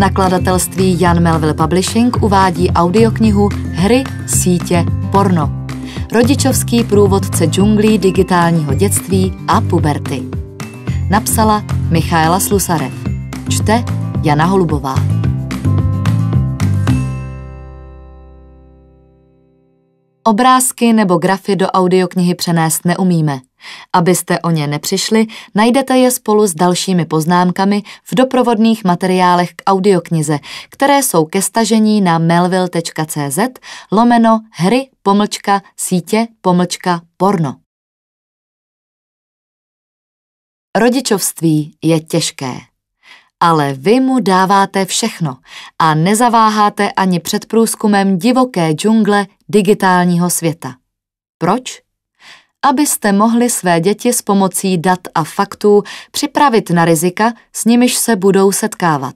Nakladatelství Jan Melville Publishing uvádí audioknihu Hry, sítě, porno. Rodičovský průvodce džunglí digitálního dětství a puberty. Napsala Michaela Slusarev. Čte Jana Holubová. Obrázky nebo grafy do audioknihy přenést neumíme. Abyste o ně nepřišli, najdete je spolu s dalšími poznámkami v doprovodných materiálech k audioknize, které jsou ke stažení na melville.cz lomeno hry pomlčka sítě pomlčka porno. Rodičovství je těžké, ale vy mu dáváte všechno a nezaváháte ani před průzkumem divoké džungle digitálního světa. Proč? abyste mohli své děti s pomocí dat a faktů připravit na rizika, s nimiž se budou setkávat.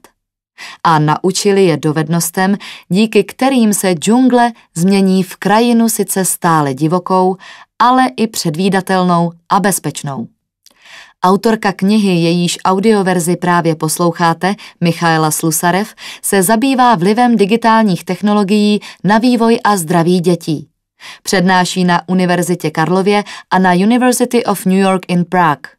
A naučili je dovednostem, díky kterým se džungle změní v krajinu sice stále divokou, ale i předvídatelnou a bezpečnou. Autorka knihy, jejíž audioverzi právě posloucháte, Michaela Slusarev, se zabývá vlivem digitálních technologií na vývoj a zdraví dětí. Přednáší na Univerzitě Karlově a na University of New York in Prague.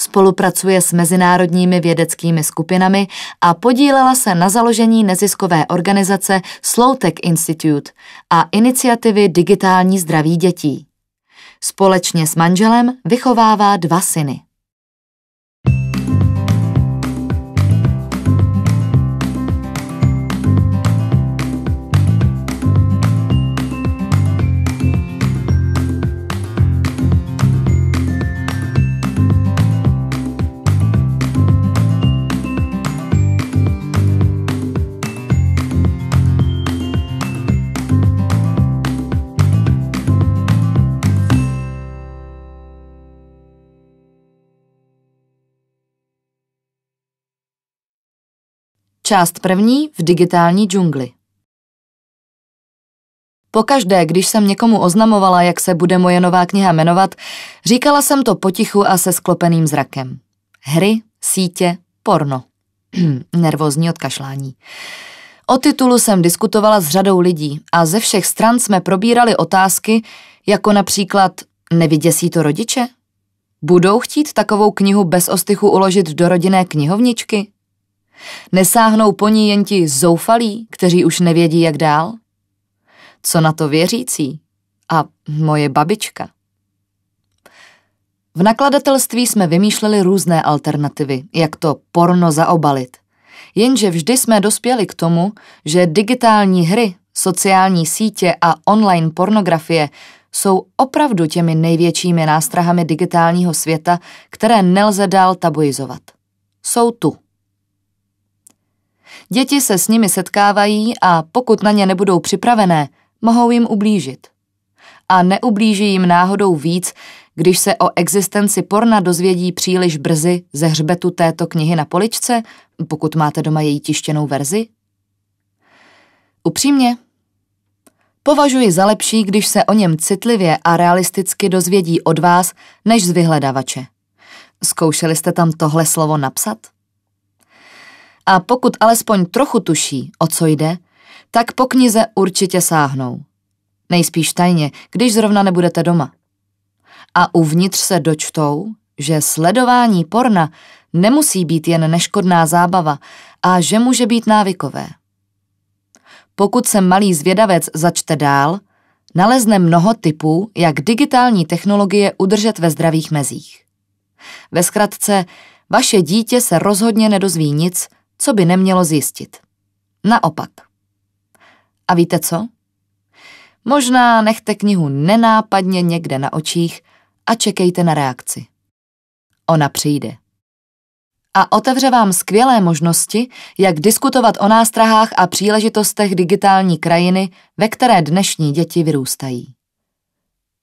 Spolupracuje s mezinárodními vědeckými skupinami a podílela se na založení neziskové organizace Slow Tech Institute a iniciativy Digitální zdraví dětí. Společně s manželem vychovává dva syny. Část první v digitální džungli. Pokaždé, když jsem někomu oznamovala, jak se bude moje nová kniha jmenovat, říkala jsem to potichu a se sklopeným zrakem. Hry, sítě, porno. Nervózní odkašlání. O titulu jsem diskutovala s řadou lidí a ze všech stran jsme probírali otázky, jako například neviděsí to rodiče? Budou chtít takovou knihu bez ostychu uložit do rodinné knihovničky? Nesáhnou po ní jen ti zoufalí, kteří už nevědí, jak dál? Co na to věřící? A moje babička. V nakladatelství jsme vymýšleli různé alternativy, jak to porno zaobalit. Jenže vždy jsme dospěli k tomu, že digitální hry, sociální sítě a online pornografie jsou opravdu těmi největšími nástrahami digitálního světa, které nelze dál tabuizovat. Jsou tu. Děti se s nimi setkávají a pokud na ně nebudou připravené, mohou jim ublížit. A neublíží jim náhodou víc, když se o existenci porna dozvědí příliš brzy ze hřbetu této knihy na poličce, pokud máte doma její tištěnou verzi? Upřímně, považuji za lepší, když se o něm citlivě a realisticky dozvědí od vás, než z vyhledavače. Zkoušeli jste tam tohle slovo napsat? a pokud alespoň trochu tuší, o co jde, tak po knize určitě sáhnou. Nejspíš tajně, když zrovna nebudete doma. A uvnitř se dočtou, že sledování porna nemusí být jen neškodná zábava a že může být návykové. Pokud se malý zvědavec začte dál, nalezne mnoho typů, jak digitální technologie udržet ve zdravých mezích. Ve zkratce, vaše dítě se rozhodně nedozví nic, co by nemělo zjistit. Naopak. A víte co? Možná nechte knihu nenápadně někde na očích a čekejte na reakci. Ona přijde. A otevře vám skvělé možnosti, jak diskutovat o nástrahách a příležitostech digitální krajiny, ve které dnešní děti vyrůstají.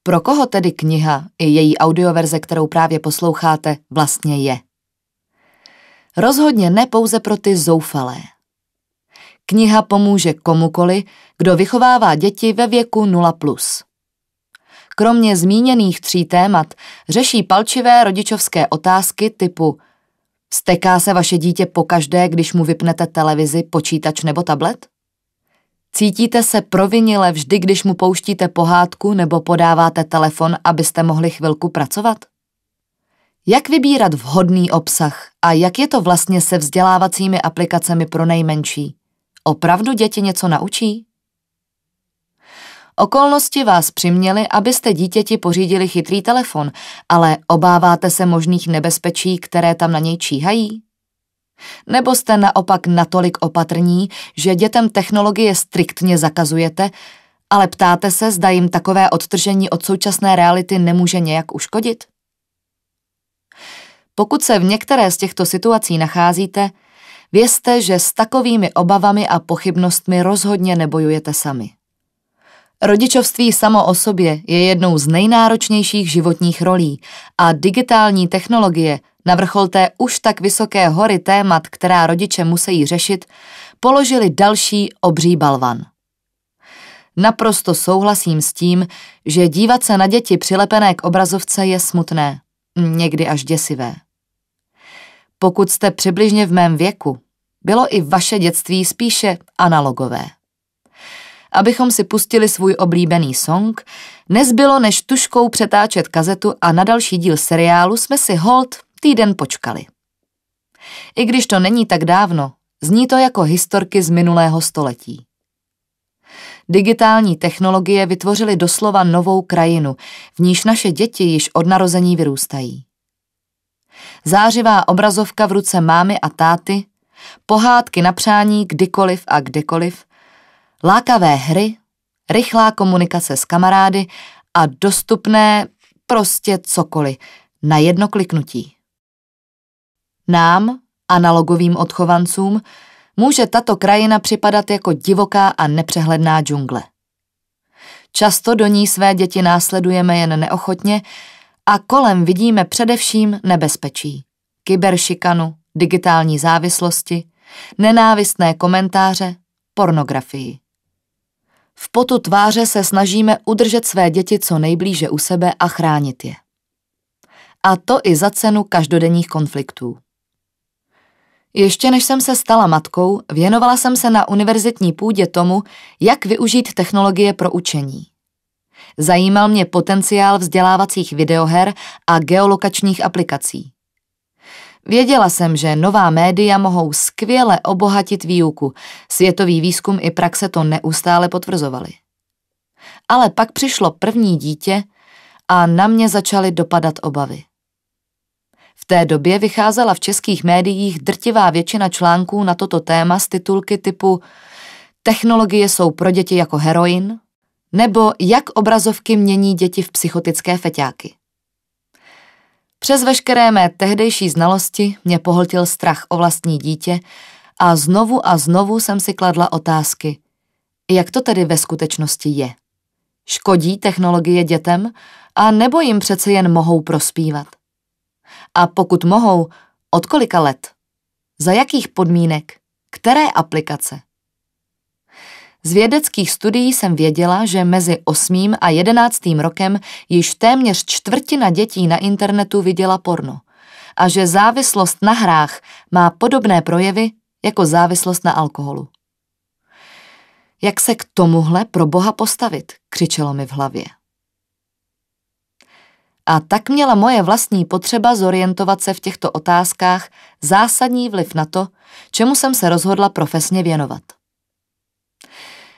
Pro koho tedy kniha i její audioverze, kterou právě posloucháte, vlastně je? Rozhodně ne pouze pro ty zoufalé. Kniha pomůže komukoli, kdo vychovává děti ve věku 0+. Kromě zmíněných tří témat řeší palčivé rodičovské otázky typu Steká se vaše dítě pokaždé, když mu vypnete televizi, počítač nebo tablet? Cítíte se provinile vždy, když mu pouštíte pohádku nebo podáváte telefon, abyste mohli chvilku pracovat? Jak vybírat vhodný obsah a jak je to vlastně se vzdělávacími aplikacemi pro nejmenší? Opravdu děti něco naučí? Okolnosti vás přiměly, abyste dítěti pořídili chytrý telefon, ale obáváte se možných nebezpečí, které tam na něj číhají? Nebo jste naopak natolik opatrní, že dětem technologie striktně zakazujete, ale ptáte se, zda jim takové odtržení od současné reality nemůže nějak uškodit? Pokud se v některé z těchto situací nacházíte, vězte, že s takovými obavami a pochybnostmi rozhodně nebojujete sami. Rodičovství samo o sobě je jednou z nejnáročnějších životních rolí a digitální technologie na vrchol té už tak vysoké hory témat, která rodiče musí řešit, položili další obří balvan. Naprosto souhlasím s tím, že dívat se na děti přilepené k obrazovce je smutné někdy až děsivé. Pokud jste přibližně v mém věku, bylo i vaše dětství spíše analogové. Abychom si pustili svůj oblíbený song, nezbylo než tuškou přetáčet kazetu a na další díl seriálu jsme si hold týden počkali. I když to není tak dávno, zní to jako historky z minulého století. Digitální technologie vytvořily doslova novou krajinu, v níž naše děti již od narození vyrůstají. Zářivá obrazovka v ruce mámy a táty, pohádky na přání kdykoliv a kdekoliv, lákavé hry, rychlá komunikace s kamarády a dostupné prostě cokoliv na jedno kliknutí. Nám, analogovým odchovancům, může tato krajina připadat jako divoká a nepřehledná džungle. Často do ní své děti následujeme jen neochotně a kolem vidíme především nebezpečí. Kyberšikanu, digitální závislosti, nenávistné komentáře, pornografii. V potu tváře se snažíme udržet své děti co nejblíže u sebe a chránit je. A to i za cenu každodenních konfliktů. Ještě než jsem se stala matkou, věnovala jsem se na univerzitní půdě tomu, jak využít technologie pro učení. Zajímal mě potenciál vzdělávacích videoher a geolokačních aplikací. Věděla jsem, že nová média mohou skvěle obohatit výuku, světový výzkum i praxe to neustále potvrzovaly. Ale pak přišlo první dítě a na mě začaly dopadat obavy. V té době vycházela v českých médiích drtivá většina článků na toto téma s titulky typu Technologie jsou pro děti jako heroin nebo Jak obrazovky mění děti v psychotické feťáky. Přes veškeré mé tehdejší znalosti mě pohltil strach o vlastní dítě a znovu a znovu jsem si kladla otázky. Jak to tedy ve skutečnosti je? Škodí technologie dětem a nebo jim přece jen mohou prospívat? A pokud mohou, od kolika let? Za jakých podmínek? Které aplikace? Z vědeckých studií jsem věděla, že mezi 8. a 11. rokem již téměř čtvrtina dětí na internetu viděla porno a že závislost na hrách má podobné projevy jako závislost na alkoholu. Jak se k tomuhle pro boha postavit, křičelo mi v hlavě a tak měla moje vlastní potřeba zorientovat se v těchto otázkách zásadní vliv na to, čemu jsem se rozhodla profesně věnovat.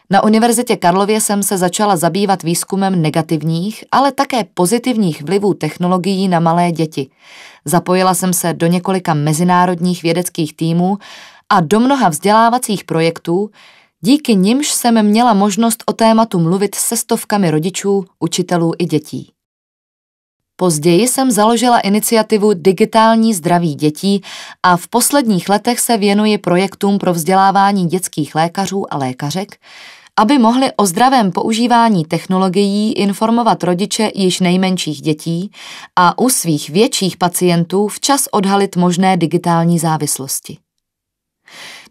Na Univerzitě Karlově jsem se začala zabývat výzkumem negativních, ale také pozitivních vlivů technologií na malé děti. Zapojila jsem se do několika mezinárodních vědeckých týmů a do mnoha vzdělávacích projektů, díky nimž jsem měla možnost o tématu mluvit se stovkami rodičů, učitelů i dětí. Později jsem založila iniciativu Digitální zdraví dětí a v posledních letech se věnuji projektům pro vzdělávání dětských lékařů a lékařek, aby mohli o zdravém používání technologií informovat rodiče již nejmenších dětí a u svých větších pacientů včas odhalit možné digitální závislosti.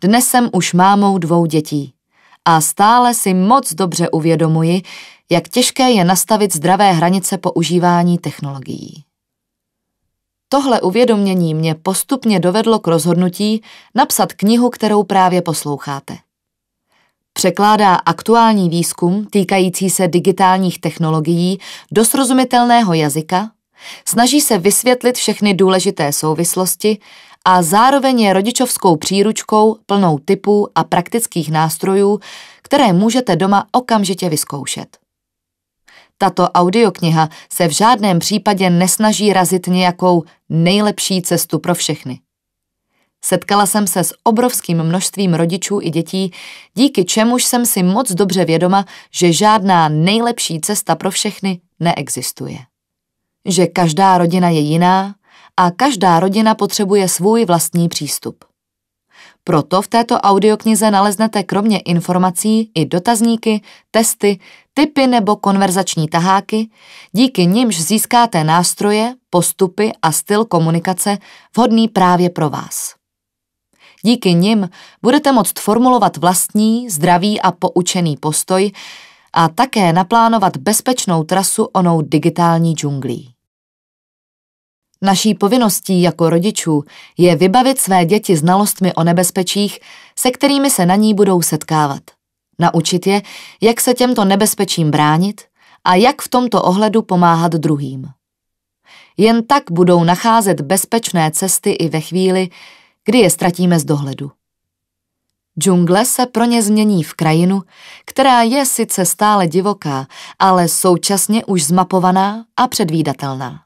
Dnes jsem už mámou dvou dětí a stále si moc dobře uvědomuji, jak těžké je nastavit zdravé hranice používání technologií. Tohle uvědomění mě postupně dovedlo k rozhodnutí napsat knihu, kterou právě posloucháte. Překládá aktuální výzkum týkající se digitálních technologií do srozumitelného jazyka, snaží se vysvětlit všechny důležité souvislosti a zároveň je rodičovskou příručkou plnou typů a praktických nástrojů, které můžete doma okamžitě vyzkoušet. Tato audiokniha se v žádném případě nesnaží razit nějakou nejlepší cestu pro všechny. Setkala jsem se s obrovským množstvím rodičů i dětí, díky čemuž jsem si moc dobře vědoma, že žádná nejlepší cesta pro všechny neexistuje. Že každá rodina je jiná, a každá rodina potřebuje svůj vlastní přístup. Proto v této audioknize naleznete kromě informací i dotazníky, testy, typy nebo konverzační taháky, díky nimž získáte nástroje, postupy a styl komunikace vhodný právě pro vás. Díky nim budete moct formulovat vlastní, zdravý a poučený postoj a také naplánovat bezpečnou trasu onou digitální džunglí. Naší povinností jako rodičů je vybavit své děti znalostmi o nebezpečích, se kterými se na ní budou setkávat. Naučit je, jak se těmto nebezpečím bránit a jak v tomto ohledu pomáhat druhým. Jen tak budou nacházet bezpečné cesty i ve chvíli, kdy je ztratíme z dohledu. Džungle se pro ně změní v krajinu, která je sice stále divoká, ale současně už zmapovaná a předvídatelná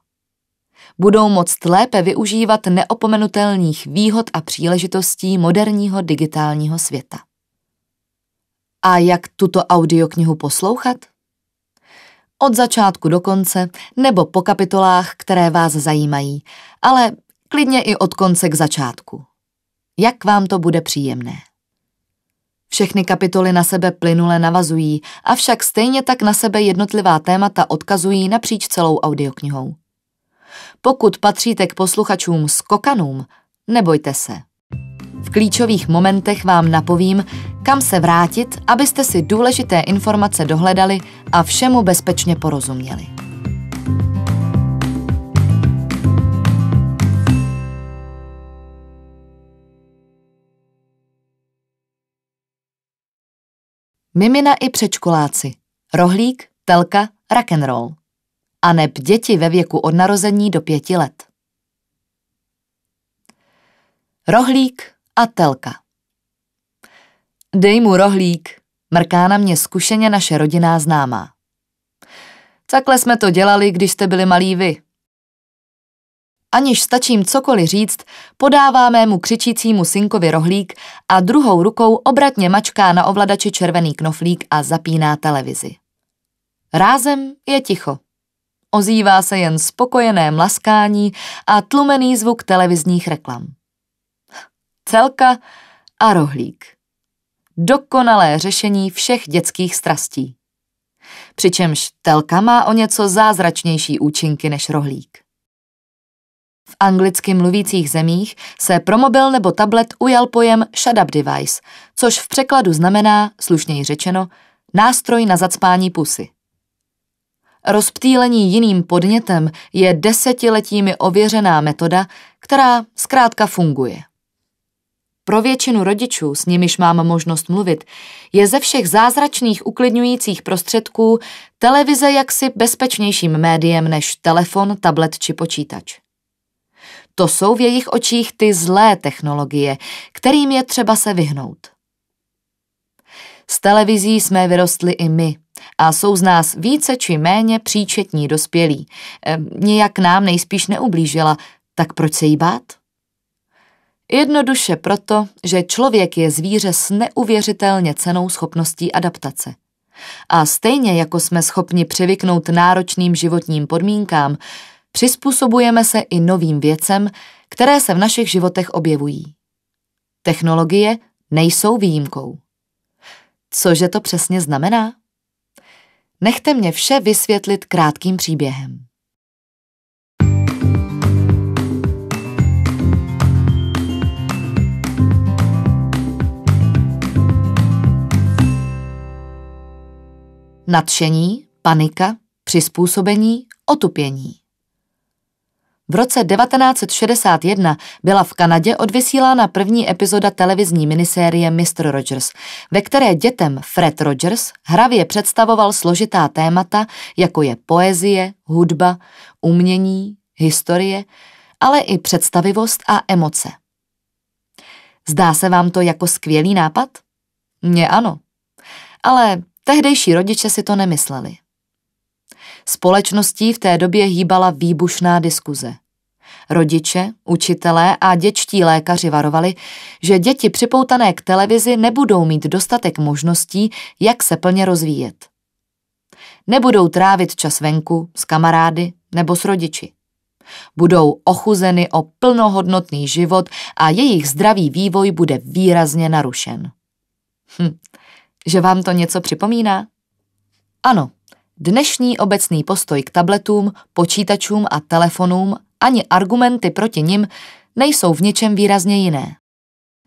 budou moct lépe využívat neopomenutelných výhod a příležitostí moderního digitálního světa. A jak tuto audioknihu poslouchat? Od začátku do konce nebo po kapitolách, které vás zajímají, ale klidně i od konce k začátku. Jak vám to bude příjemné? Všechny kapitoly na sebe plynule navazují, avšak stejně tak na sebe jednotlivá témata odkazují napříč celou audioknihou. Pokud patříte k posluchačům skokanům, nebojte se. V klíčových momentech vám napovím, kam se vrátit, abyste si důležité informace dohledali a všemu bezpečně porozuměli. Mimina i předškoláci. Rohlík, telka, rock'n'roll a neb děti ve věku od narození do pěti let. Rohlík a telka Dej mu rohlík, mrká na mě zkušeně naše rodinná známá. Takhle jsme to dělali, když jste byli malí vy. Aniž stačím cokoliv říct, podává mému křičícímu synkovi rohlík a druhou rukou obratně mačká na ovladači červený knoflík a zapíná televizi. Rázem je ticho. Ozývá se jen spokojené mlaskání a tlumený zvuk televizních reklam. Celka a rohlík. Dokonalé řešení všech dětských strastí. Přičemž telka má o něco zázračnější účinky než rohlík. V anglicky mluvících zemích se pro mobil nebo tablet ujal pojem shut-up device, což v překladu znamená, slušněji řečeno, nástroj na zacpání pusy. Rozptýlení jiným podnětem je desetiletími ověřená metoda, která zkrátka funguje. Pro většinu rodičů, s nimiž mám možnost mluvit, je ze všech zázračných uklidňujících prostředků televize jaksi bezpečnějším médiem než telefon, tablet či počítač. To jsou v jejich očích ty zlé technologie, kterým je třeba se vyhnout. S televizí jsme vyrostli i my a jsou z nás více či méně příčetní dospělí. E, nějak nám nejspíš neublížila, tak proč se jí bát? Jednoduše proto, že člověk je zvíře s neuvěřitelně cenou schopností adaptace. A stejně jako jsme schopni přivyknout náročným životním podmínkám, přizpůsobujeme se i novým věcem, které se v našich životech objevují. Technologie nejsou výjimkou. Cože to přesně znamená? Nechte mě vše vysvětlit krátkým příběhem. Nadšení, panika, přizpůsobení, otupění. V roce 1961 byla v Kanadě odvysílána první epizoda televizní minisérie Mr. Rogers, ve které dětem Fred Rogers hravě představoval složitá témata, jako je poezie, hudba, umění, historie, ale i představivost a emoce. Zdá se vám to jako skvělý nápad? Mně ano. Ale tehdejší rodiče si to nemysleli. Společností v té době hýbala výbušná diskuze. Rodiče, učitelé a dětští lékaři varovali, že děti připoutané k televizi nebudou mít dostatek možností, jak se plně rozvíjet. Nebudou trávit čas venku, s kamarády nebo s rodiči. Budou ochuzeny o plnohodnotný život a jejich zdravý vývoj bude výrazně narušen. Hm, že vám to něco připomíná? Ano. Dnešní obecný postoj k tabletům, počítačům a telefonům ani argumenty proti nim nejsou v něčem výrazně jiné.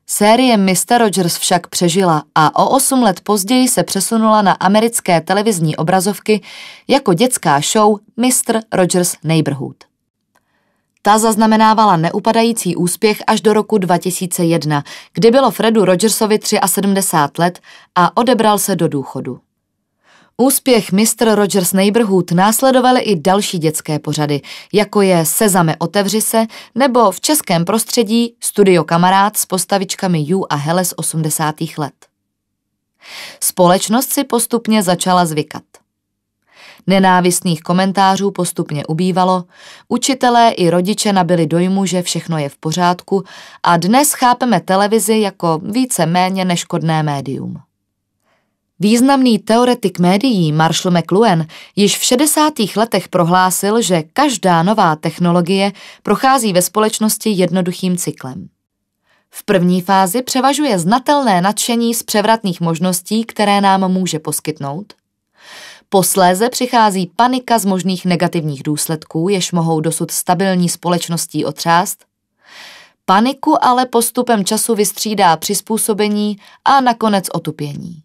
Série Mr. Rogers však přežila a o 8 let později se přesunula na americké televizní obrazovky jako dětská show Mr. Rogers Neighborhood. Ta zaznamenávala neupadající úspěch až do roku 2001, kdy bylo Fredu Rogersovi 73 let a odebral se do důchodu. Úspěch Mr. Rogers Neighborhood následovaly i další dětské pořady, jako je Sezame otevři se nebo v českém prostředí Studio kamarád s postavičkami Ju a Hele z 80. let. Společnost si postupně začala zvykat. Nenávistných komentářů postupně ubývalo, učitelé i rodiče nabili dojmu, že všechno je v pořádku a dnes chápeme televizi jako více méně neškodné médium. Významný teoretik médií Marshall McLuhan již v 60. letech prohlásil, že každá nová technologie prochází ve společnosti jednoduchým cyklem. V první fázi převažuje znatelné nadšení z převratných možností, které nám může poskytnout. Posléze přichází panika z možných negativních důsledků, jež mohou dosud stabilní společností otřást. Paniku ale postupem času vystřídá přizpůsobení a nakonec otupění.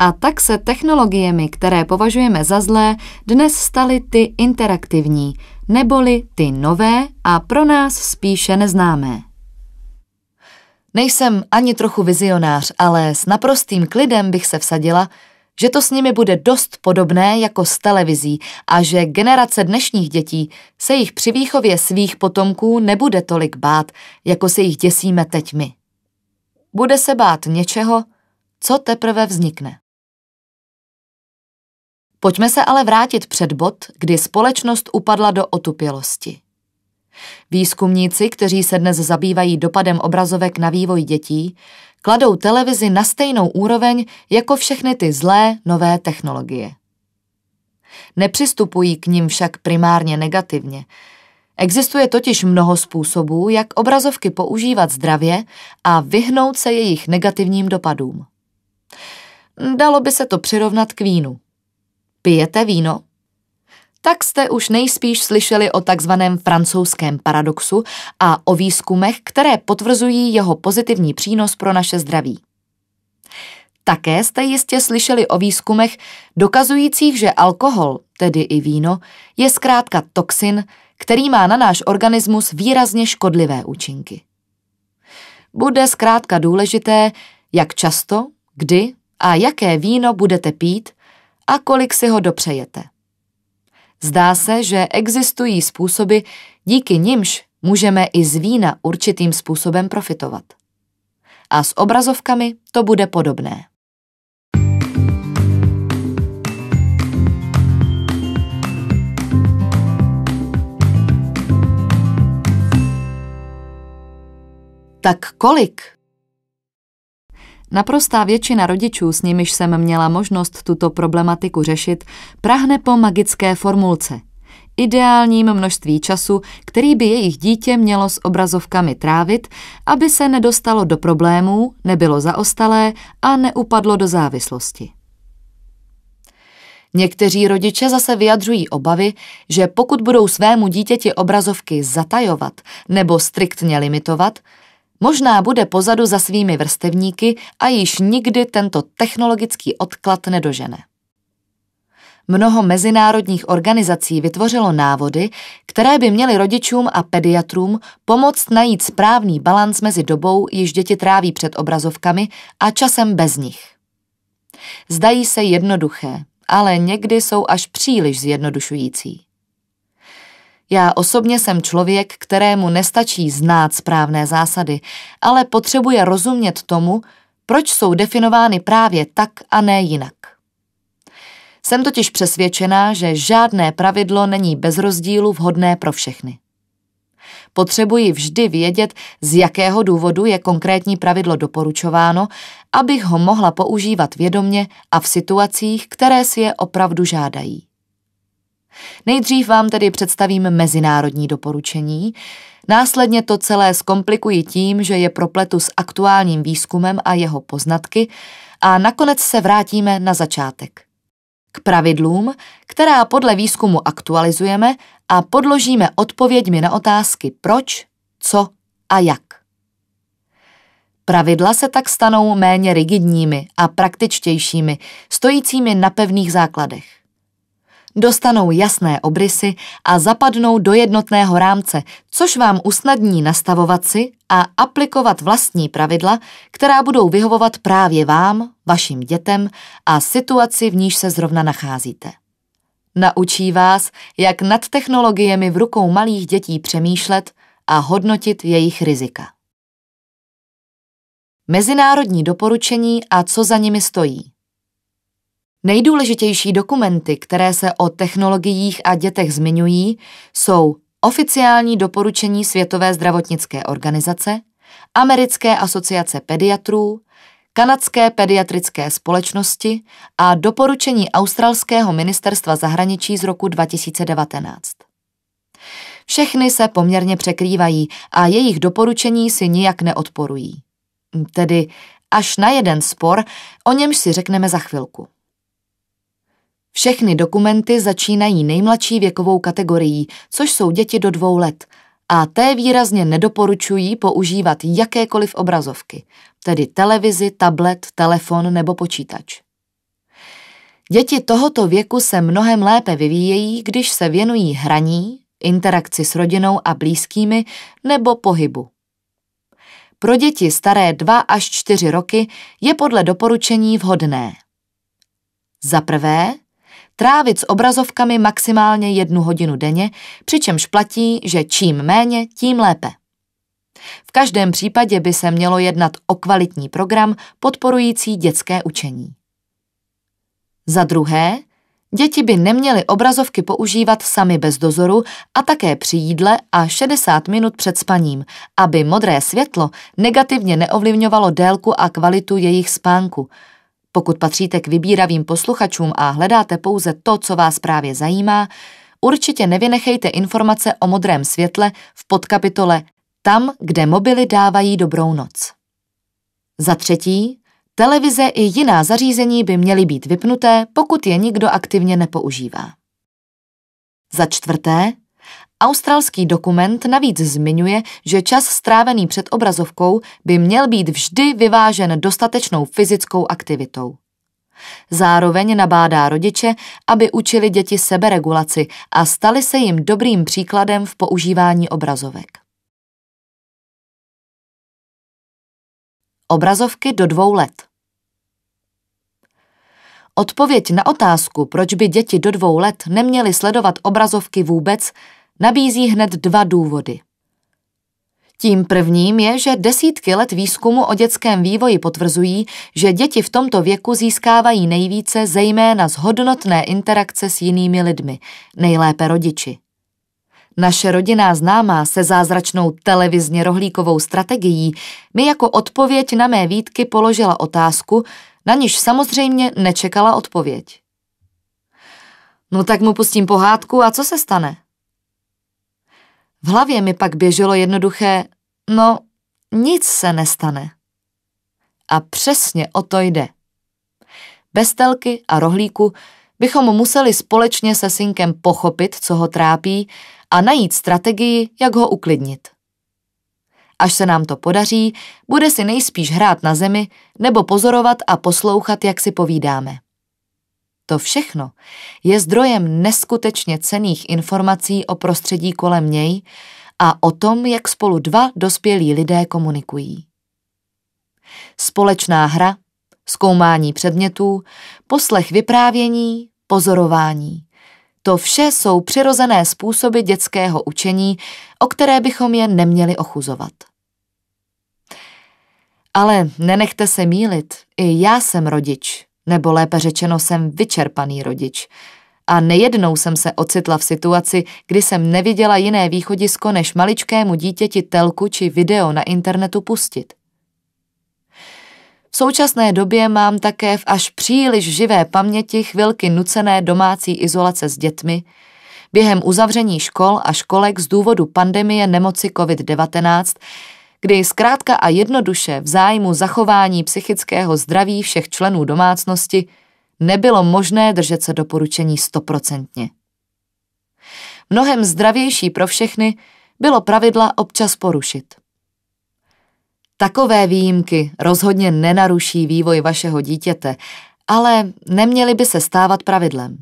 A tak se technologiemi, které považujeme za zlé, dnes staly ty interaktivní, neboli ty nové a pro nás spíše neznámé. Nejsem ani trochu vizionář, ale s naprostým klidem bych se vsadila, že to s nimi bude dost podobné jako s televizí a že generace dnešních dětí se jich při výchově svých potomků nebude tolik bát, jako se jich děsíme teď my. Bude se bát něčeho, co teprve vznikne. Pojďme se ale vrátit před bod, kdy společnost upadla do otupělosti. Výzkumníci, kteří se dnes zabývají dopadem obrazovek na vývoj dětí, kladou televizi na stejnou úroveň jako všechny ty zlé nové technologie. Nepřistupují k nim však primárně negativně. Existuje totiž mnoho způsobů, jak obrazovky používat zdravě a vyhnout se jejich negativním dopadům. Dalo by se to přirovnat k vínu pijete víno? Tak jste už nejspíš slyšeli o takzvaném francouzském paradoxu a o výzkumech, které potvrzují jeho pozitivní přínos pro naše zdraví. Také jste jistě slyšeli o výzkumech dokazujících, že alkohol, tedy i víno, je zkrátka toxin, který má na náš organismus výrazně škodlivé účinky. Bude zkrátka důležité, jak často, kdy a jaké víno budete pít, a kolik si ho dopřejete. Zdá se, že existují způsoby, díky nimž můžeme i z vína určitým způsobem profitovat. A s obrazovkami to bude podobné. Tak kolik? Naprostá většina rodičů, s nimiž jsem měla možnost tuto problematiku řešit, prahne po magické formulce. Ideálním množství času, který by jejich dítě mělo s obrazovkami trávit, aby se nedostalo do problémů, nebylo zaostalé a neupadlo do závislosti. Někteří rodiče zase vyjadřují obavy, že pokud budou svému dítěti obrazovky zatajovat nebo striktně limitovat, Možná bude pozadu za svými vrstevníky a již nikdy tento technologický odklad nedožene. Mnoho mezinárodních organizací vytvořilo návody, které by měly rodičům a pediatrům pomoct najít správný balans mezi dobou, již děti tráví před obrazovkami, a časem bez nich. Zdají se jednoduché, ale někdy jsou až příliš zjednodušující. Já osobně jsem člověk, kterému nestačí znát správné zásady, ale potřebuje rozumět tomu, proč jsou definovány právě tak a ne jinak. Jsem totiž přesvědčená, že žádné pravidlo není bez rozdílu vhodné pro všechny. Potřebuji vždy vědět, z jakého důvodu je konkrétní pravidlo doporučováno, abych ho mohla používat vědomně a v situacích, které si je opravdu žádají. Nejdřív vám tedy představím mezinárodní doporučení, následně to celé zkomplikuji tím, že je propletu s aktuálním výzkumem a jeho poznatky a nakonec se vrátíme na začátek. K pravidlům, která podle výzkumu aktualizujeme a podložíme odpověďmi na otázky proč, co a jak. Pravidla se tak stanou méně rigidními a praktičtějšími, stojícími na pevných základech dostanou jasné obrysy a zapadnou do jednotného rámce, což vám usnadní nastavovat si a aplikovat vlastní pravidla, která budou vyhovovat právě vám, vašim dětem a situaci, v níž se zrovna nacházíte. Naučí vás, jak nad technologiemi v rukou malých dětí přemýšlet a hodnotit jejich rizika. Mezinárodní doporučení a co za nimi stojí. Nejdůležitější dokumenty, které se o technologiích a dětech zmiňují, jsou oficiální doporučení Světové zdravotnické organizace, Americké asociace pediatrů, Kanadské pediatrické společnosti a doporučení australského ministerstva zahraničí z roku 2019. Všechny se poměrně překrývají a jejich doporučení si nijak neodporují. Tedy až na jeden spor, o němž si řekneme za chvilku. Všechny dokumenty začínají nejmladší věkovou kategorií, což jsou děti do dvou let, a té výrazně nedoporučují používat jakékoliv obrazovky, tedy televizi, tablet, telefon nebo počítač. Děti tohoto věku se mnohem lépe vyvíjejí, když se věnují hraní, interakci s rodinou a blízkými nebo pohybu. Pro děti staré 2 až 4 roky je podle doporučení vhodné. Za prvé, trávit s obrazovkami maximálně jednu hodinu denně, přičemž platí, že čím méně, tím lépe. V každém případě by se mělo jednat o kvalitní program podporující dětské učení. Za druhé, děti by neměly obrazovky používat sami bez dozoru a také při jídle a 60 minut před spaním, aby modré světlo negativně neovlivňovalo délku a kvalitu jejich spánku – pokud patříte k vybíravým posluchačům a hledáte pouze to, co vás právě zajímá, určitě nevynechejte informace o modrém světle v podkapitole Tam, kde mobily dávají dobrou noc. Za třetí, televize i jiná zařízení by měly být vypnuté, pokud je nikdo aktivně nepoužívá. Za čtvrté, Australský dokument navíc zmiňuje, že čas strávený před obrazovkou by měl být vždy vyvážen dostatečnou fyzickou aktivitou. Zároveň nabádá rodiče, aby učili děti seberegulaci a stali se jim dobrým příkladem v používání obrazovek. Obrazovky do dvou let Odpověď na otázku, proč by děti do dvou let neměly sledovat obrazovky vůbec, nabízí hned dva důvody. Tím prvním je, že desítky let výzkumu o dětském vývoji potvrzují, že děti v tomto věku získávají nejvíce zejména z hodnotné interakce s jinými lidmi, nejlépe rodiči. Naše rodina známá se zázračnou televizně rohlíkovou strategií mi jako odpověď na mé výtky položila otázku, na niž samozřejmě nečekala odpověď. No tak mu pustím pohádku a co se stane? V hlavě mi pak běželo jednoduché, no, nic se nestane. A přesně o to jde. Bez telky a rohlíku bychom museli společně se synkem pochopit, co ho trápí a najít strategii, jak ho uklidnit. Až se nám to podaří, bude si nejspíš hrát na zemi nebo pozorovat a poslouchat, jak si povídáme. To všechno je zdrojem neskutečně cených informací o prostředí kolem něj a o tom, jak spolu dva dospělí lidé komunikují. Společná hra, zkoumání předmětů, poslech vyprávění, pozorování. To vše jsou přirozené způsoby dětského učení, o které bychom je neměli ochuzovat. Ale nenechte se mílit, i já jsem rodič nebo lépe řečeno jsem vyčerpaný rodič. A nejednou jsem se ocitla v situaci, kdy jsem neviděla jiné východisko, než maličkému dítěti telku či video na internetu pustit. V současné době mám také v až příliš živé paměti chvilky nucené domácí izolace s dětmi, během uzavření škol a školek z důvodu pandemie nemoci COVID-19 kdy zkrátka a jednoduše v zájmu zachování psychického zdraví všech členů domácnosti nebylo možné držet se doporučení stoprocentně. Mnohem zdravější pro všechny bylo pravidla občas porušit. Takové výjimky rozhodně nenaruší vývoj vašeho dítěte, ale neměly by se stávat pravidlem.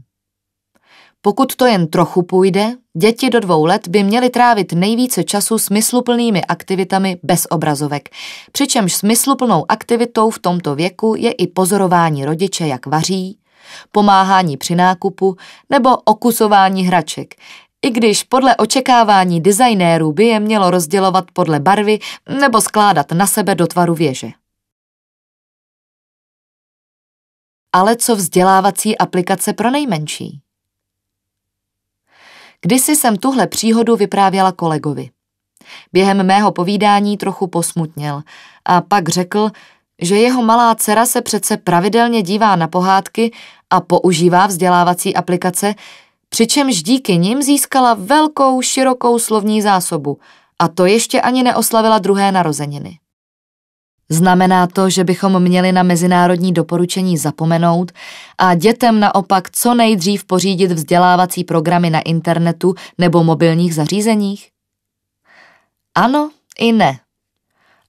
Pokud to jen trochu půjde, děti do dvou let by měly trávit nejvíce času smysluplnými aktivitami bez obrazovek. Přičemž smysluplnou aktivitou v tomto věku je i pozorování rodiče, jak vaří, pomáhání při nákupu nebo okusování hraček. I když podle očekávání designérů by je mělo rozdělovat podle barvy nebo skládat na sebe do tvaru věže. Ale co vzdělávací aplikace pro nejmenší? Kdysi jsem tuhle příhodu vyprávěla kolegovi. Během mého povídání trochu posmutnil a pak řekl, že jeho malá dcera se přece pravidelně dívá na pohádky a používá vzdělávací aplikace, přičemž díky nim získala velkou, širokou slovní zásobu a to ještě ani neoslavila druhé narozeniny. Znamená to, že bychom měli na mezinárodní doporučení zapomenout a dětem naopak co nejdřív pořídit vzdělávací programy na internetu nebo mobilních zařízeních? Ano i ne.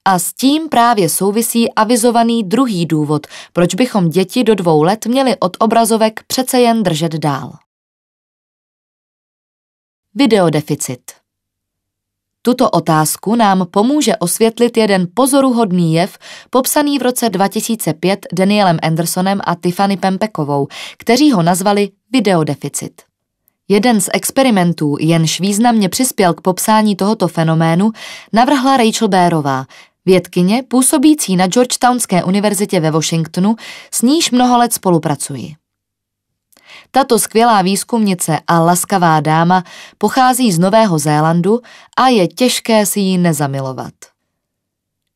A s tím právě souvisí avizovaný druhý důvod, proč bychom děti do dvou let měli od obrazovek přece jen držet dál. Videodeficit tuto otázku nám pomůže osvětlit jeden pozoruhodný jev, popsaný v roce 2005 Danielem Andersonem a Tiffany Pempekovou, kteří ho nazvali videodeficit. Jeden z experimentů, jenž významně přispěl k popsání tohoto fenoménu, navrhla Rachel Bérová, vědkyně působící na Georgetownské univerzitě ve Washingtonu, s níž mnoho let spolupracuji. Tato skvělá výzkumnice a laskavá dáma pochází z Nového Zélandu a je těžké si ji nezamilovat.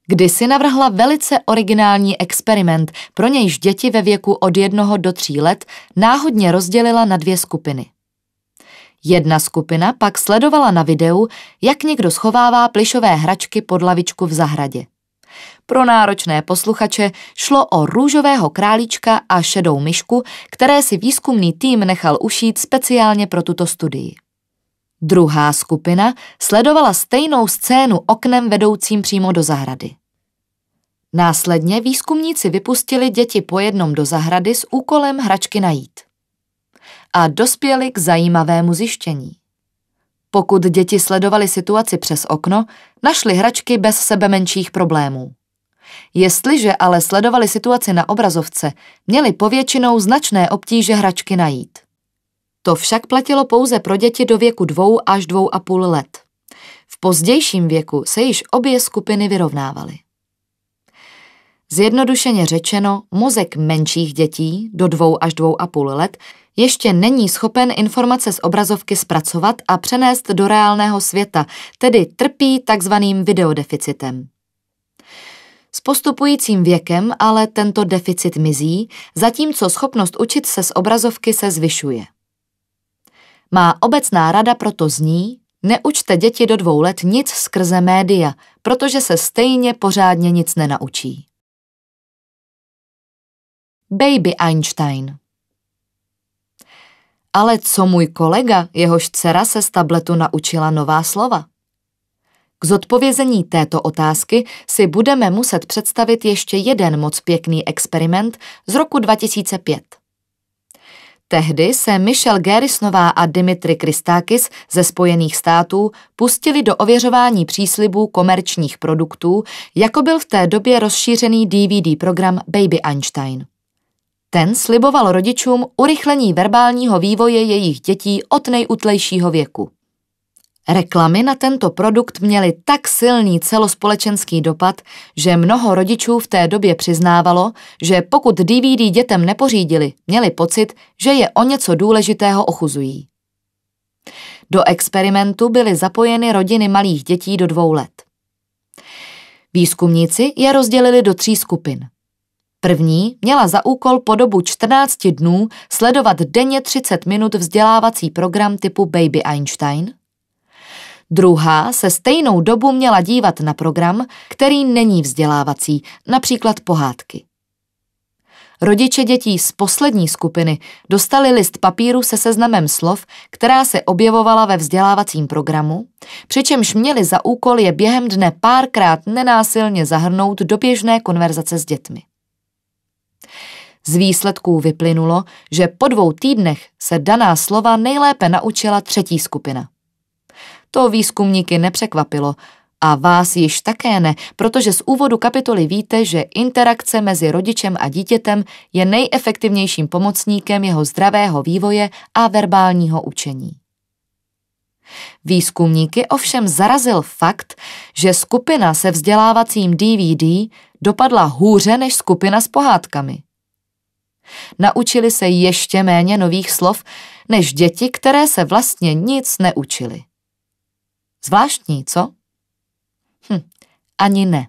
Kdysi navrhla velice originální experiment, pro nějž děti ve věku od jednoho do tří let náhodně rozdělila na dvě skupiny. Jedna skupina pak sledovala na videu, jak někdo schovává plišové hračky pod lavičku v zahradě. Pro náročné posluchače šlo o růžového králíčka a šedou myšku, které si výzkumný tým nechal ušít speciálně pro tuto studii. Druhá skupina sledovala stejnou scénu oknem vedoucím přímo do zahrady. Následně výzkumníci vypustili děti po jednom do zahrady s úkolem hračky najít. A dospěli k zajímavému zjištění. Pokud děti sledovali situaci přes okno, našli hračky bez sebe menších problémů. Jestliže ale sledovali situaci na obrazovce, měli povětšinou značné obtíže hračky najít. To však platilo pouze pro děti do věku dvou až dvou a půl let. V pozdějším věku se již obě skupiny vyrovnávaly. Zjednodušeně řečeno, mozek menších dětí do dvou až dvou a půl let ještě není schopen informace z obrazovky zpracovat a přenést do reálného světa, tedy trpí takzvaným videodeficitem. S postupujícím věkem ale tento deficit mizí, zatímco schopnost učit se z obrazovky se zvyšuje. Má obecná rada proto zní, neučte děti do dvou let nic skrze média, protože se stejně pořádně nic nenaučí. Baby Einstein Ale co můj kolega, jehož dcera se z tabletu naučila nová slova? K zodpovězení této otázky si budeme muset představit ještě jeden moc pěkný experiment z roku 2005. Tehdy se Michelle Gerisnová a Dimitri Kristakis ze Spojených států pustili do ověřování příslibů komerčních produktů, jako byl v té době rozšířený DVD program Baby Einstein. Ten sliboval rodičům urychlení verbálního vývoje jejich dětí od nejutlejšího věku. Reklamy na tento produkt měly tak silný celospolečenský dopad, že mnoho rodičů v té době přiznávalo, že pokud DVD dětem nepořídili, měli pocit, že je o něco důležitého ochuzují. Do experimentu byly zapojeny rodiny malých dětí do dvou let. Výzkumníci je rozdělili do tří skupin. První měla za úkol po dobu 14 dnů sledovat denně 30 minut vzdělávací program typu Baby Einstein – Druhá se stejnou dobu měla dívat na program, který není vzdělávací, například pohádky. Rodiče dětí z poslední skupiny dostali list papíru se seznamem slov, která se objevovala ve vzdělávacím programu, přičemž měli za úkol je během dne párkrát nenásilně zahrnout do běžné konverzace s dětmi. Z výsledků vyplynulo, že po dvou týdnech se daná slova nejlépe naučila třetí skupina. To výzkumníky nepřekvapilo. A vás již také ne, protože z úvodu kapitoly víte, že interakce mezi rodičem a dítětem je nejefektivnějším pomocníkem jeho zdravého vývoje a verbálního učení. Výzkumníky ovšem zarazil fakt, že skupina se vzdělávacím DVD dopadla hůře než skupina s pohádkami. Naučili se ještě méně nových slov než děti, které se vlastně nic neučili. Zvláštní, co? Hm, ani ne.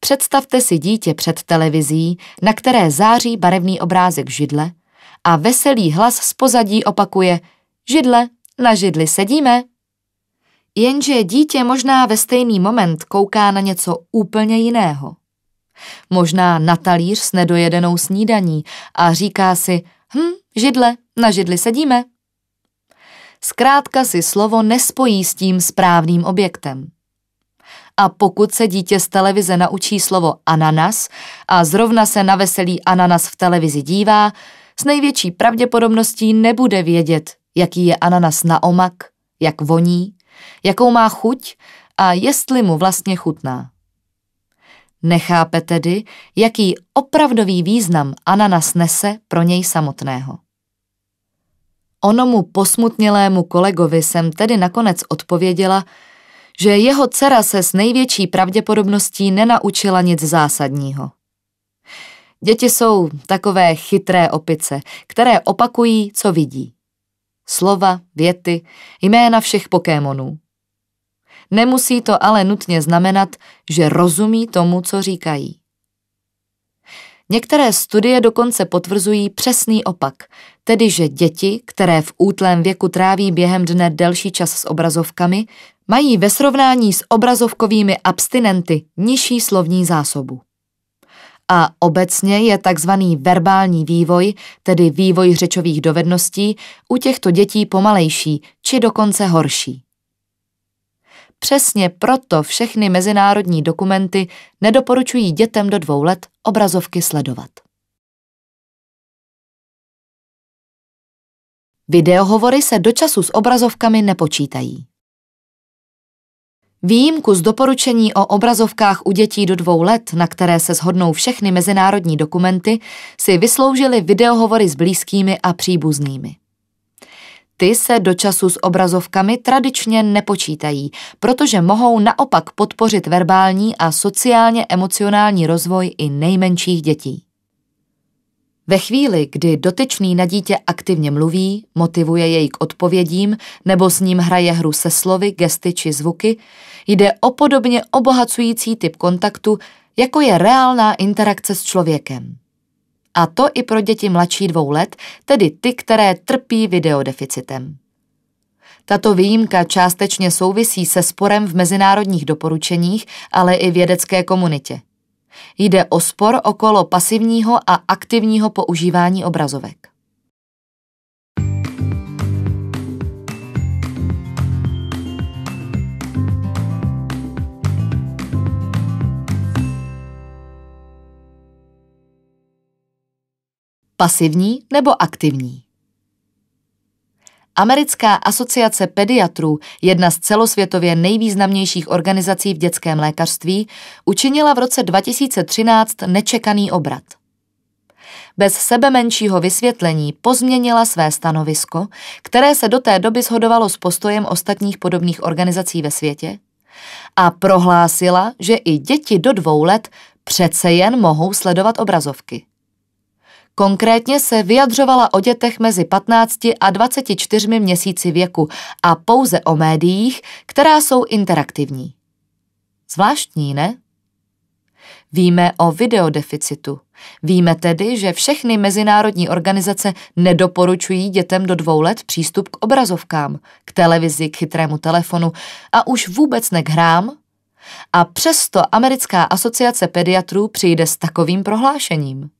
Představte si dítě před televizí, na které září barevný obrázek židle a veselý hlas z pozadí opakuje Židle, na židli sedíme. Jenže dítě možná ve stejný moment kouká na něco úplně jiného. Možná na talíř s nedojedenou snídaní a říká si, hm, židle, na židli sedíme. Zkrátka si slovo nespojí s tím správným objektem. A pokud se dítě z televize naučí slovo ananas a zrovna se na veselý ananas v televizi dívá, s největší pravděpodobností nebude vědět, jaký je ananas na omak, jak voní, jakou má chuť a jestli mu vlastně chutná. Nechápe tedy, jaký opravdový význam ananas nese pro něj samotného. Onomu posmutnělému kolegovi jsem tedy nakonec odpověděla, že jeho dcera se s největší pravděpodobností nenaučila nic zásadního. Děti jsou takové chytré opice, které opakují, co vidí. Slova, věty, jména všech pokémonů. Nemusí to ale nutně znamenat, že rozumí tomu, co říkají. Některé studie dokonce potvrzují přesný opak, tedy že děti, které v útlém věku tráví během dne delší čas s obrazovkami, mají ve srovnání s obrazovkovými abstinenty nižší slovní zásobu. A obecně je tzv. verbální vývoj, tedy vývoj řečových dovedností, u těchto dětí pomalejší či dokonce horší. Přesně proto všechny mezinárodní dokumenty nedoporučují dětem do dvou let obrazovky sledovat. Videohovory se do času s obrazovkami nepočítají. Výjimku z doporučení o obrazovkách u dětí do dvou let, na které se shodnou všechny mezinárodní dokumenty, si vysloužili videohovory s blízkými a příbuznými. Ty se do času s obrazovkami tradičně nepočítají, protože mohou naopak podpořit verbální a sociálně emocionální rozvoj i nejmenších dětí. Ve chvíli, kdy dotyčný na dítě aktivně mluví, motivuje jej k odpovědím nebo s ním hraje hru se slovy, gesty či zvuky, jde o podobně obohacující typ kontaktu, jako je reálná interakce s člověkem. A to i pro děti mladší dvou let, tedy ty, které trpí videodeficitem. Tato výjimka částečně souvisí se sporem v mezinárodních doporučeních, ale i vědecké komunitě. Jde o spor okolo pasivního a aktivního používání obrazovek. pasivní nebo aktivní. Americká asociace pediatrů, jedna z celosvětově nejvýznamnějších organizací v dětském lékařství, učinila v roce 2013 nečekaný obrat. Bez sebe menšího vysvětlení pozměnila své stanovisko, které se do té doby shodovalo s postojem ostatních podobných organizací ve světě, a prohlásila, že i děti do dvou let přece jen mohou sledovat obrazovky. Konkrétně se vyjadřovala o dětech mezi 15 a 24 měsíci věku a pouze o médiích, která jsou interaktivní. Zvláštní, ne? Víme o videodeficitu. Víme tedy, že všechny mezinárodní organizace nedoporučují dětem do dvou let přístup k obrazovkám, k televizi, k chytrému telefonu a už vůbec ne k hrám. A přesto Americká asociace pediatrů přijde s takovým prohlášením.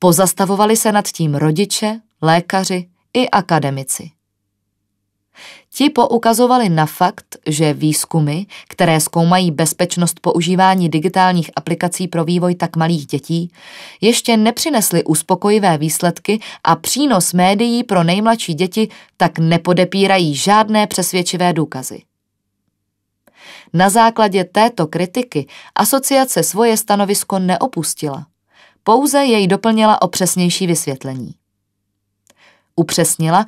Pozastavovali se nad tím rodiče, lékaři i akademici. Ti poukazovali na fakt, že výzkumy, které zkoumají bezpečnost používání digitálních aplikací pro vývoj tak malých dětí, ještě nepřinesly uspokojivé výsledky a přínos médií pro nejmladší děti tak nepodepírají žádné přesvědčivé důkazy. Na základě této kritiky asociace svoje stanovisko neopustila – pouze jej doplnila o přesnější vysvětlení. Upřesnila,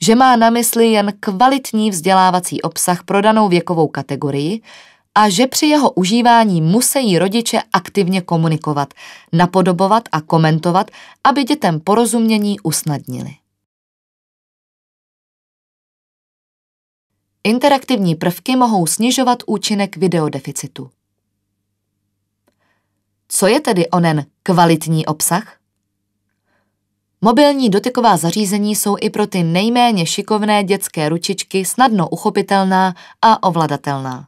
že má na mysli jen kvalitní vzdělávací obsah pro danou věkovou kategorii a že při jeho užívání musí rodiče aktivně komunikovat, napodobovat a komentovat, aby dětem porozumění usnadnili. Interaktivní prvky mohou snižovat účinek videodeficitu. Co je tedy onen kvalitní obsah? Mobilní dotyková zařízení jsou i pro ty nejméně šikovné dětské ručičky snadno uchopitelná a ovladatelná.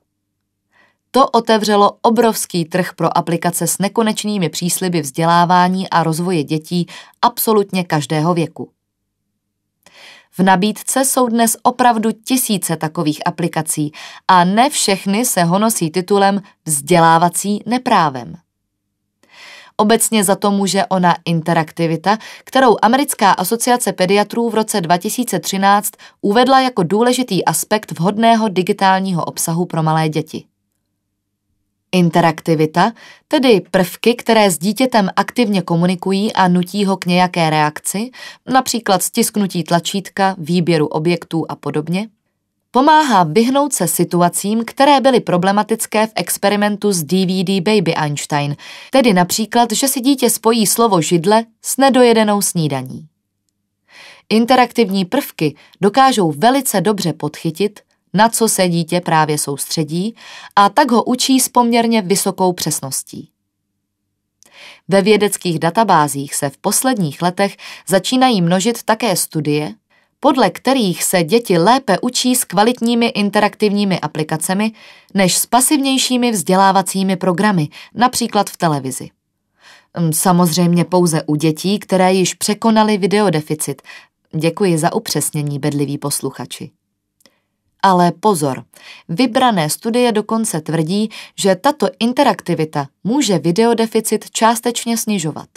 To otevřelo obrovský trh pro aplikace s nekonečnými přísliby vzdělávání a rozvoje dětí absolutně každého věku. V nabídce jsou dnes opravdu tisíce takových aplikací a ne všechny se honosí titulem vzdělávací neprávem. Obecně za to může ona interaktivita, kterou Americká asociace pediatrů v roce 2013 uvedla jako důležitý aspekt vhodného digitálního obsahu pro malé děti. Interaktivita, tedy prvky, které s dítětem aktivně komunikují a nutí ho k nějaké reakci, například stisknutí tlačítka, výběru objektů a podobně, pomáhá vyhnout se situacím, které byly problematické v experimentu s DVD Baby Einstein, tedy například, že si dítě spojí slovo židle s nedojedenou snídaní. Interaktivní prvky dokážou velice dobře podchytit, na co se dítě právě soustředí, a tak ho učí s poměrně vysokou přesností. Ve vědeckých databázích se v posledních letech začínají množit také studie, podle kterých se děti lépe učí s kvalitními interaktivními aplikacemi než s pasivnějšími vzdělávacími programy, například v televizi. Hm, samozřejmě pouze u dětí, které již překonaly videodeficit. Děkuji za upřesnění, bedliví posluchači. Ale pozor, vybrané studie dokonce tvrdí, že tato interaktivita může videodeficit částečně snižovat.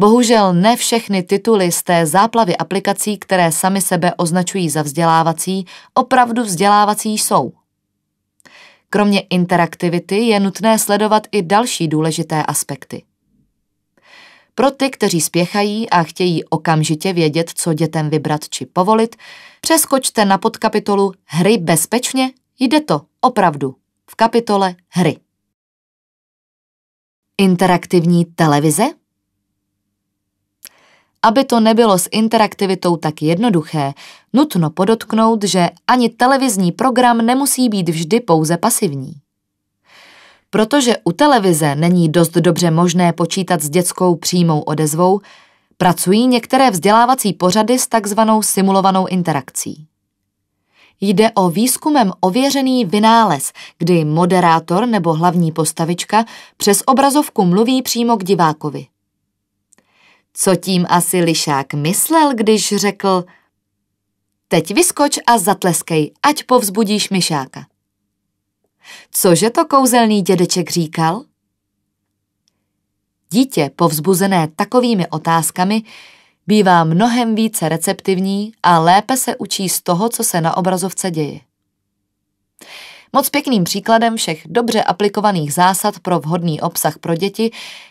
Bohužel ne všechny tituly z té záplavy aplikací, které sami sebe označují za vzdělávací, opravdu vzdělávací jsou. Kromě interaktivity je nutné sledovat i další důležité aspekty. Pro ty, kteří spěchají a chtějí okamžitě vědět, co dětem vybrat či povolit, přeskočte na podkapitolu Hry bezpečně, jde to opravdu v kapitole Hry. Interaktivní televize? Aby to nebylo s interaktivitou tak jednoduché, nutno podotknout, že ani televizní program nemusí být vždy pouze pasivní. Protože u televize není dost dobře možné počítat s dětskou přímou odezvou, pracují některé vzdělávací pořady s takzvanou simulovanou interakcí. Jde o výzkumem ověřený vynález, kdy moderátor nebo hlavní postavička přes obrazovku mluví přímo k divákovi. Co tím asi lišák myslel, když řekl Teď vyskoč a zatleskej, ať povzbudíš myšáka. Cože to kouzelný dědeček říkal? Dítě, povzbuzené takovými otázkami, bývá mnohem více receptivní a lépe se učí z toho, co se na obrazovce děje. Moc pěkným příkladem všech dobře aplikovaných zásad pro vhodný obsah pro děti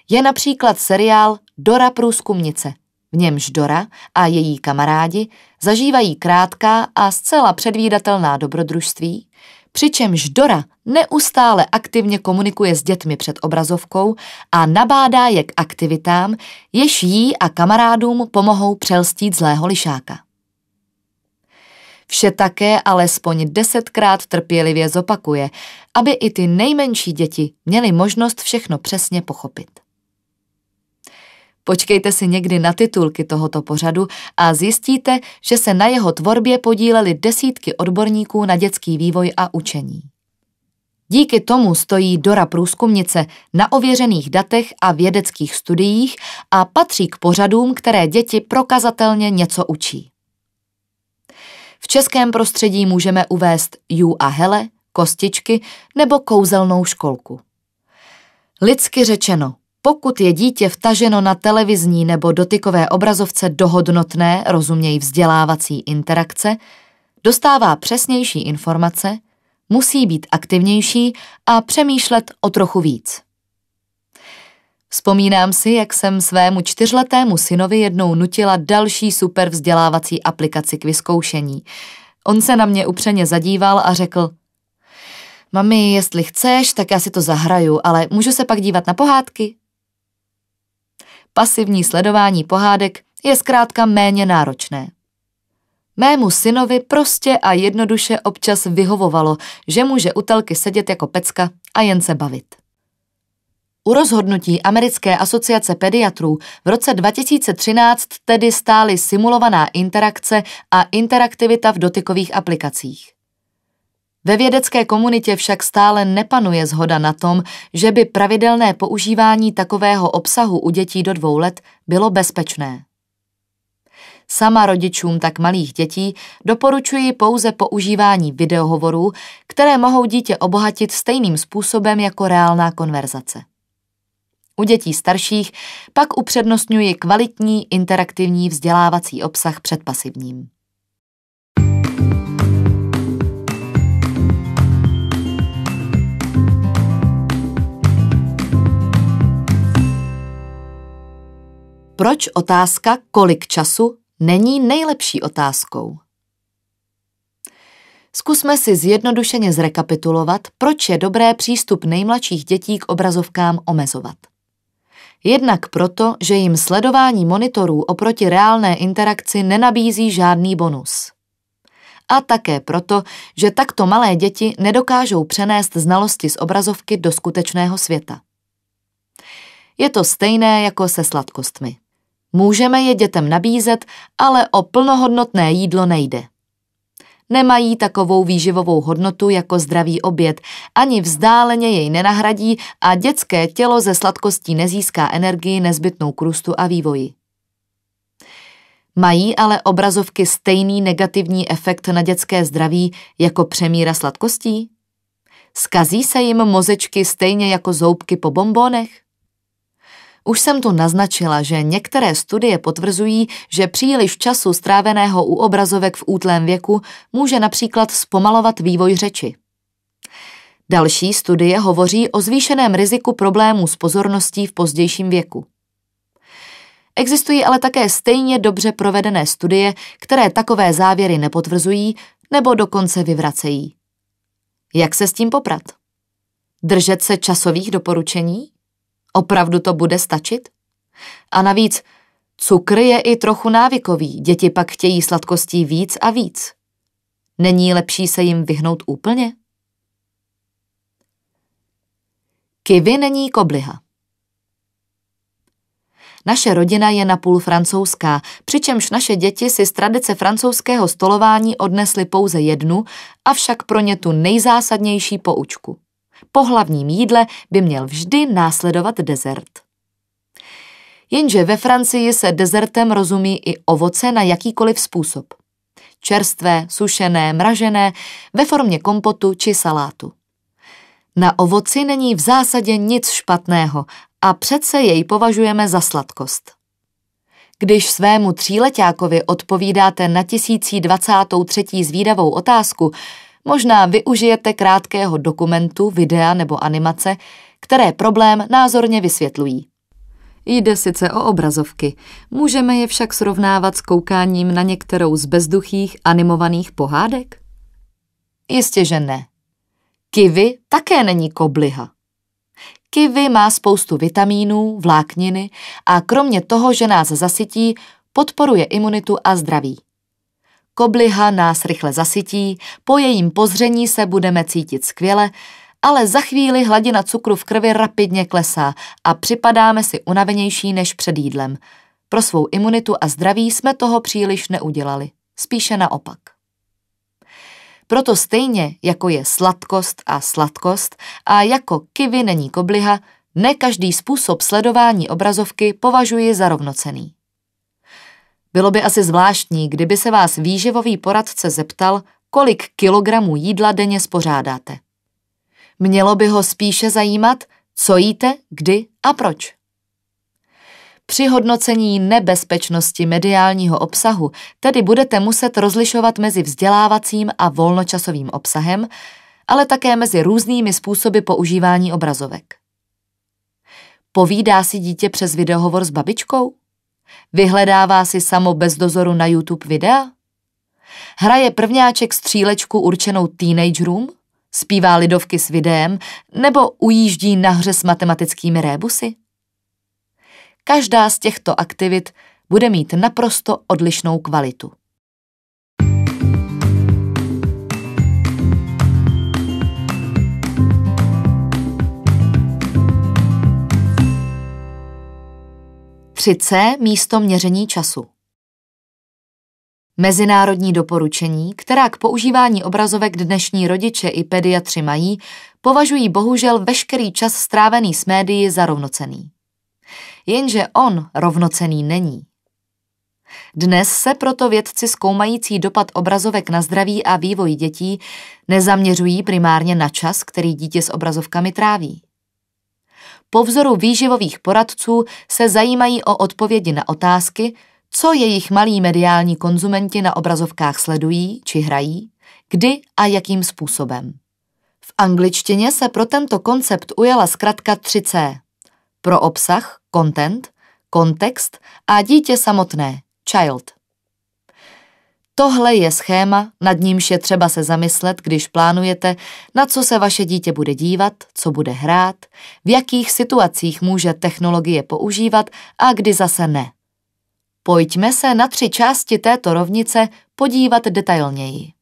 je například seriál Dora průzkumnice, v němž Dora a její kamarádi zažívají krátká a zcela předvídatelná dobrodružství, přičemž Dora neustále aktivně komunikuje s dětmi před obrazovkou a nabádá je k aktivitám, jež jí a kamarádům pomohou přelstít zlého lišáka. Vše také alespoň desetkrát trpělivě zopakuje, aby i ty nejmenší děti měly možnost všechno přesně pochopit. Počkejte si někdy na titulky tohoto pořadu a zjistíte, že se na jeho tvorbě podílely desítky odborníků na dětský vývoj a učení. Díky tomu stojí Dora průzkumnice na ověřených datech a vědeckých studiích a patří k pořadům, které děti prokazatelně něco učí. V českém prostředí můžeme uvést JU a Hele, kostičky nebo kouzelnou školku. Lidsky řečeno, pokud je dítě vtaženo na televizní nebo dotykové obrazovce dohodnotné, rozuměj vzdělávací interakce, dostává přesnější informace, musí být aktivnější a přemýšlet o trochu víc. Vzpomínám si, jak jsem svému čtyřletému synovi jednou nutila další super vzdělávací aplikaci k vyzkoušení. On se na mě upřeně zadíval a řekl, Mami, jestli chceš, tak já si to zahraju, ale můžu se pak dívat na pohádky? Pasivní sledování pohádek je zkrátka méně náročné. Mému synovi prostě a jednoduše občas vyhovovalo, že může u telky sedět jako pecka a jen se bavit. U rozhodnutí Americké asociace pediatrů v roce 2013 tedy stály simulovaná interakce a interaktivita v dotykových aplikacích. Ve vědecké komunitě však stále nepanuje zhoda na tom, že by pravidelné používání takového obsahu u dětí do dvou let bylo bezpečné. Sama rodičům tak malých dětí doporučuji pouze používání videohovorů, které mohou dítě obohatit stejným způsobem jako reálná konverzace. U dětí starších pak upřednostňuji kvalitní interaktivní vzdělávací obsah před pasivním. Proč otázka kolik času není nejlepší otázkou? Zkusme si zjednodušeně zrekapitulovat, proč je dobré přístup nejmladších dětí k obrazovkám omezovat. Jednak proto, že jim sledování monitorů oproti reálné interakci nenabízí žádný bonus. A také proto, že takto malé děti nedokážou přenést znalosti z obrazovky do skutečného světa. Je to stejné jako se sladkostmi. Můžeme je dětem nabízet, ale o plnohodnotné jídlo nejde. Nemají takovou výživovou hodnotu jako zdravý oběd, ani vzdáleně jej nenahradí a dětské tělo ze sladkostí nezíská energii nezbytnou krustu a vývoji. Mají ale obrazovky stejný negativní efekt na dětské zdraví jako přemíra sladkostí? Skazí se jim mozečky stejně jako zoubky po bombonech? Už jsem tu naznačila, že některé studie potvrzují, že příliš času stráveného u obrazovek v útlém věku může například zpomalovat vývoj řeči. Další studie hovoří o zvýšeném riziku problémů s pozorností v pozdějším věku. Existují ale také stejně dobře provedené studie, které takové závěry nepotvrzují nebo dokonce vyvracejí. Jak se s tím poprat? Držet se časových doporučení? Opravdu to bude stačit? A navíc, cukr je i trochu návykový, děti pak chtějí sladkostí víc a víc. Není lepší se jim vyhnout úplně? Kivy není kobliha. Naše rodina je napůl francouzská, přičemž naše děti si z tradice francouzského stolování odnesly pouze jednu, avšak pro ně tu nejzásadnější poučku. Po hlavním jídle by měl vždy následovat dezert. Jenže ve Francii se dezertem rozumí i ovoce na jakýkoliv způsob. Čerstvé, sušené, mražené, ve formě kompotu či salátu. Na ovoci není v zásadě nic špatného a přece jej považujeme za sladkost. Když svému tříletákovi odpovídáte na 1023. zvídavou otázku, Možná využijete krátkého dokumentu, videa nebo animace, které problém názorně vysvětlují. Jde sice o obrazovky, můžeme je však srovnávat s koukáním na některou z bezduchých animovaných pohádek? Jistě, že ne. Kivy také není kobliha. Kivy má spoustu vitamínů, vlákniny a kromě toho, že nás zasytí, podporuje imunitu a zdraví. Kobliha nás rychle zasytí, po jejím pozření se budeme cítit skvěle, ale za chvíli hladina cukru v krvi rapidně klesá a připadáme si unavenější než před jídlem. Pro svou imunitu a zdraví jsme toho příliš neudělali, spíše naopak. Proto stejně jako je sladkost a sladkost a jako kivy není kobliha, ne každý způsob sledování obrazovky považuji za rovnocený. Bylo by asi zvláštní, kdyby se vás výživový poradce zeptal, kolik kilogramů jídla denně spořádáte. Mělo by ho spíše zajímat, co jíte, kdy a proč. Při hodnocení nebezpečnosti mediálního obsahu tedy budete muset rozlišovat mezi vzdělávacím a volnočasovým obsahem, ale také mezi různými způsoby používání obrazovek. Povídá si dítě přes videohovor s babičkou? Vyhledává si samo bez dozoru na YouTube videa? Hraje prvňáček střílečku určenou teenagerům? Zpívá lidovky s videem? Nebo ujíždí na hře s matematickými rébusy? Každá z těchto aktivit bude mít naprosto odlišnou kvalitu. 3C místo měření času. Mezinárodní doporučení, která k používání obrazovek dnešní rodiče i pediatři mají, považují bohužel veškerý čas strávený s médií za rovnocený. Jenže on rovnocený není. Dnes se proto vědci zkoumající dopad obrazovek na zdraví a vývoj dětí nezaměřují primárně na čas, který dítě s obrazovkami tráví po vzoru výživových poradců se zajímají o odpovědi na otázky, co jejich malí mediální konzumenti na obrazovkách sledují či hrají, kdy a jakým způsobem. V angličtině se pro tento koncept ujala zkratka 3C. Pro obsah, content, kontext a dítě samotné, child. Tohle je schéma, nad nímž je třeba se zamyslet, když plánujete, na co se vaše dítě bude dívat, co bude hrát, v jakých situacích může technologie používat a kdy zase ne. Pojďme se na tři části této rovnice podívat detailněji.